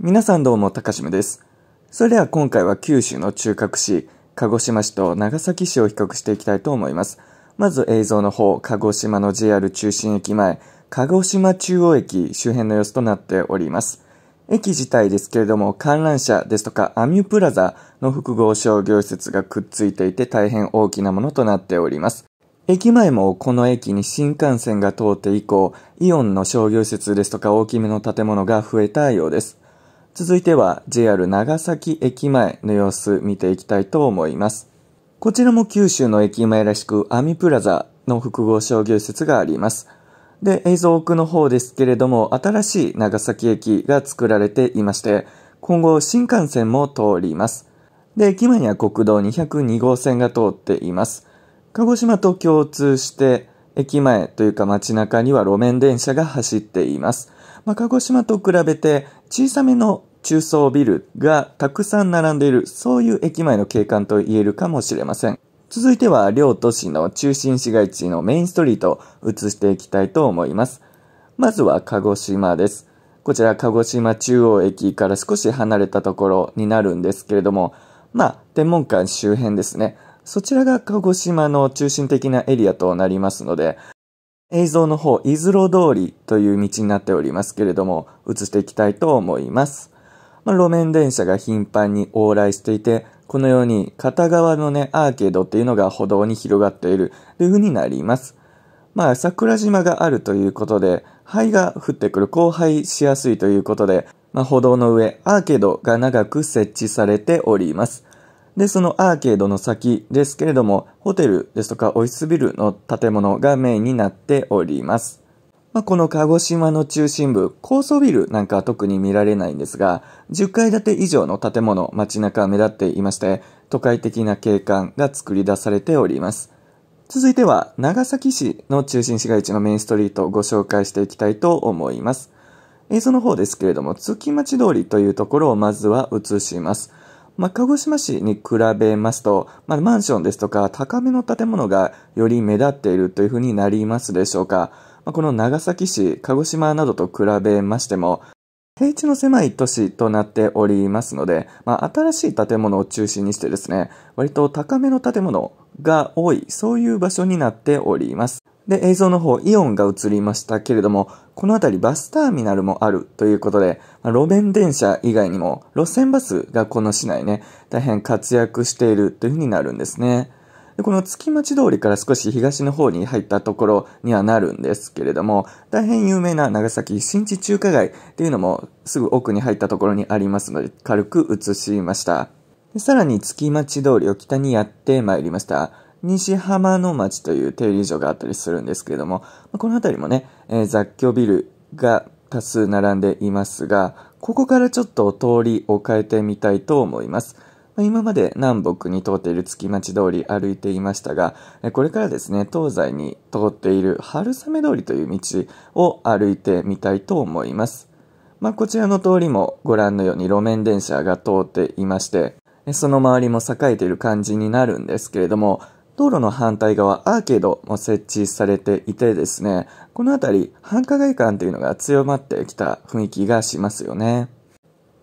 皆さんどうも、高島です。それでは今回は九州の中核市、鹿児島市と長崎市を比較していきたいと思います。まず映像の方、鹿児島の JR 中心駅前、鹿児島中央駅周辺の様子となっております。駅自体ですけれども、観覧車ですとかアミュプラザの複合商業施設がくっついていて大変大きなものとなっております。駅前もこの駅に新幹線が通って以降、イオンの商業施設ですとか大きめの建物が増えたようです。続いては JR 長崎駅前の様子見ていきたいと思います。こちらも九州の駅前らしく、アミプラザの複合商業施設があります。で、映像奥の方ですけれども、新しい長崎駅が作られていまして、今後新幹線も通ります。で、駅前には国道202号線が通っています。鹿児島と共通して、駅前というか街中には路面電車が走っています。まあ、鹿児島と比べて小さめの中層ビルがたくさん並んでいる、そういう駅前の景観と言えるかもしれません。続いては両都市の中心市街地のメインストリートを移していきたいと思います。まずは鹿児島です。こちら鹿児島中央駅から少し離れたところになるんですけれども、まあ、天文館周辺ですね。そちらが鹿児島の中心的なエリアとなりますので、映像の方、伊豆路通りという道になっておりますけれども、映していきたいと思います。まあ、路面電車が頻繁に往来していて、このように片側のね、アーケードっていうのが歩道に広がっているという風になります。まあ、桜島があるということで、灰が降ってくる、荒廃しやすいということで、まあ、歩道の上、アーケードが長く設置されております。で、そのアーケードの先ですけれども、ホテルですとかオフィスビルの建物がメインになっております。まあ、この鹿児島の中心部、高層ビルなんかは特に見られないんですが、10階建て以上の建物、街中目立っていまして、都会的な景観が作り出されております。続いては、長崎市の中心市街地のメインストリートをご紹介していきたいと思います。映像の方ですけれども、月町通りというところをまずは映します。まあ、鹿児島市に比べますと、まあ、マンションですとか高めの建物がより目立っているというふうになりますでしょうか。まあ、この長崎市、鹿児島などと比べましても、平地の狭い都市となっておりますので、まあ、新しい建物を中心にしてですね、割と高めの建物が多い、そういう場所になっております。で、映像の方、イオンが映りましたけれども、この辺りバスターミナルもあるということで、まあ、路面電車以外にも、路線バスがこの市内ね、大変活躍しているというふうになるんですね。でこの月町通りから少し東の方に入ったところにはなるんですけれども、大変有名な長崎新地中華街っていうのもすぐ奥に入ったところにありますので、軽く映しました。さらに月町通りを北にやってまいりました。西浜の町という停留所があったりするんですけれども、この辺りもね、えー、雑居ビルが多数並んでいますが、ここからちょっと通りを変えてみたいと思います。今まで南北に通っている月町通り歩いていましたが、これからですね、東西に通っている春雨通りという道を歩いてみたいと思います。まあ、こちらの通りもご覧のように路面電車が通っていまして、その周りも栄えている感じになるんですけれども、道路の反対側、アーケードも設置されていてですね、この辺り、繁華街感というのが強まってきた雰囲気がしますよね。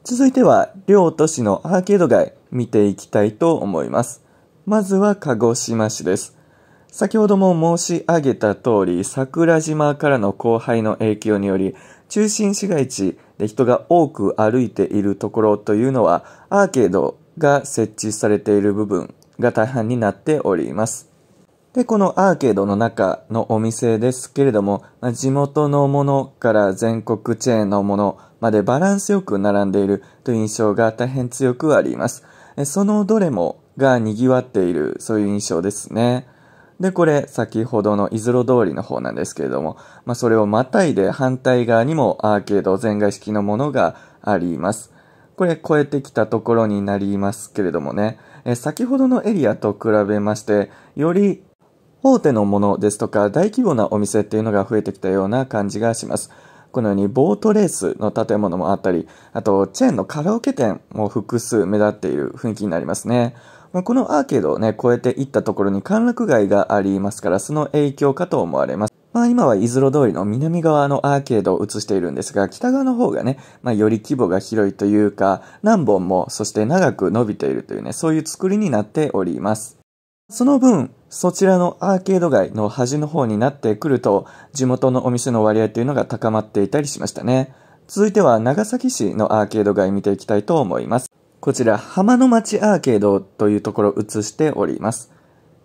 続いては、両都市のアーケード街、見ていきたいと思います。まずは鹿児島市です。先ほども申し上げた通り、桜島からの荒廃の影響により、中心市街地で人が多く歩いているところというのは、アーケードが設置されている部分が大半になっております。で、このアーケードの中のお店ですけれども、まあ、地元のものから全国チェーンのものまでバランスよく並んでいるという印象が大変強くあります。そのどれもが賑わっている、そういう印象ですね。で、これ、先ほどのいずろ通りの方なんですけれども、まあ、それをまたいで反対側にもアーケード全外式のものがあります。これ超えてきたところになりますけれどもね、え先ほどのエリアと比べまして、より大手のものですとか大規模なお店っていうのが増えてきたような感じがします。このようにボートレースの建物もあったり、あとチェーンのカラオケ店も複数目立っている雰囲気になりますね。まあ、このアーケードをね、超えていったところに歓楽街がありますから、その影響かと思われます。まあ今は伊豆路通りの南側のアーケードを映しているんですが、北側の方がね、まあより規模が広いというか、何本も、そして長く伸びているというね、そういう作りになっております。その分、そちらのアーケード街の端の方になってくると、地元のお店の割合というのが高まっていたりしましたね。続いては長崎市のアーケード街見ていきたいと思います。こちら、浜の町アーケードというところを映しております。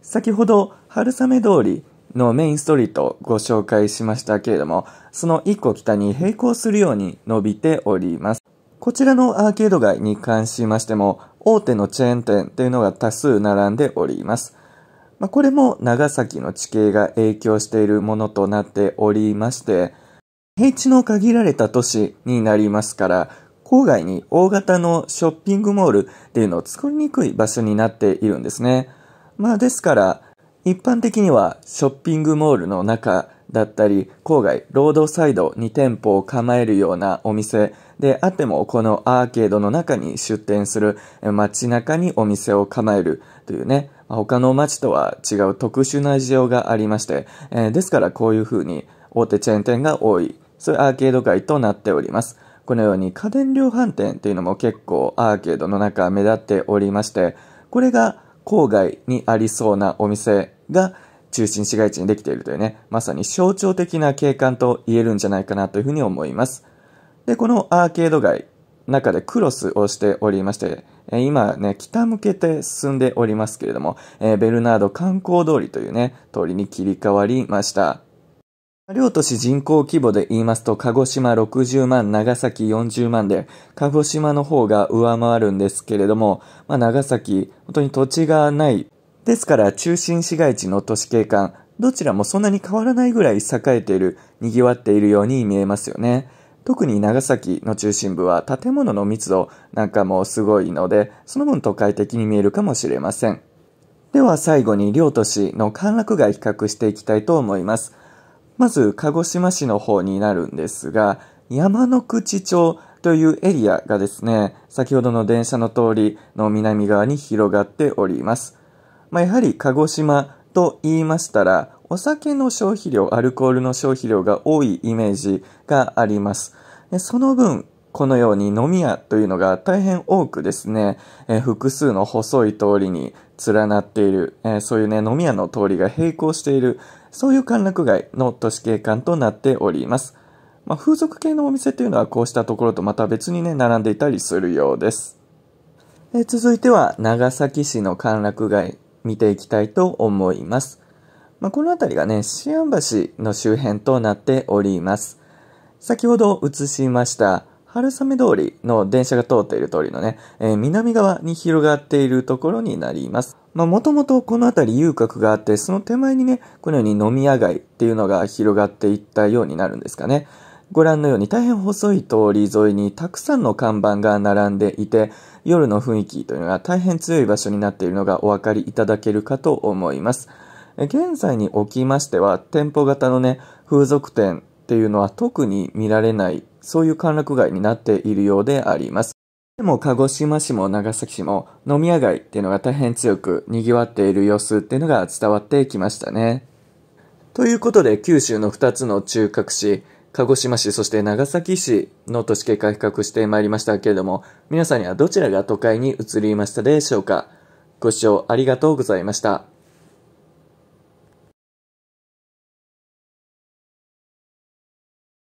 先ほど、春雨通り、のメインストリートをご紹介しましたけれども、その一個北に並行するように伸びております。こちらのアーケード街に関しましても、大手のチェーン店というのが多数並んでおります。まあ、これも長崎の地形が影響しているものとなっておりまして、平地の限られた都市になりますから、郊外に大型のショッピングモールっていうのを作りにくい場所になっているんですね。まあですから、一般的にはショッピングモールの中だったり、郊外、ロードサイドに店舗を構えるようなお店であっても、このアーケードの中に出店する街中にお店を構えるというね、他の街とは違う特殊な事情がありまして、えー、ですからこういうふうに大手チェーン店が多い、そういうアーケード街となっております。このように家電量販店というのも結構アーケードの中目立っておりまして、これが郊外にありそうなお店が中心市街地にできているというね、まさに象徴的な景観と言えるんじゃないかなというふうに思います。で、このアーケード街、中でクロスをしておりまして、今ね、北向けて進んでおりますけれども、ベルナード観光通りというね、通りに切り替わりました。両都市人口規模で言いますと、鹿児島60万、長崎40万で、鹿児島の方が上回るんですけれども、まあ、長崎、本当に土地がないですから中心市街地の都市景観、どちらもそんなに変わらないぐらい栄えている、賑わっているように見えますよね。特に長崎の中心部は建物の密度なんかもすごいので、その分都会的に見えるかもしれません。では最後に両都市の歓楽街比較していきたいと思います。まず、鹿児島市の方になるんですが、山の口町というエリアがですね、先ほどの電車の通りの南側に広がっております。まあ、やはり鹿児島と言いましたら、お酒の消費量、アルコールの消費量が多いイメージがあります。でその分、このように飲み屋というのが大変多くですね、え複数の細い通りに連なっている、えー、そういうね、飲み屋の通りが並行している、そういう歓楽街の都市景観となっております。まあ、風俗系のお店というのはこうしたところとまた別にね、並んでいたりするようです。え続いては長崎市の歓楽街見ていきたいと思います。まあ、この辺りがね、シアン橋の周辺となっております。先ほど映しました、春雨通りの電車が通っている通りのね、えー、南側に広がっているところになります。まあ、もともとこの辺り遊郭があって、その手前にね、このように飲み屋街っていうのが広がっていったようになるんですかね。ご覧のように大変細い通り沿いにたくさんの看板が並んでいて、夜の雰囲気というのが大変強い場所になっているのがお分かりいただけるかと思います。現在におきましては、店舗型のね、風俗店っていうのは特に見られない、そういう歓楽街になっているようであります。でも、鹿児島市も長崎市も飲み屋街っていうのが大変強く賑わっている様子っていうのが伝わってきましたね。ということで、九州の2つの中核市、鹿児島市、そして長崎市の都市計画比較してまいりましたけれども、皆さんにはどちらが都会に移りましたでしょうかご視聴ありがとうございました。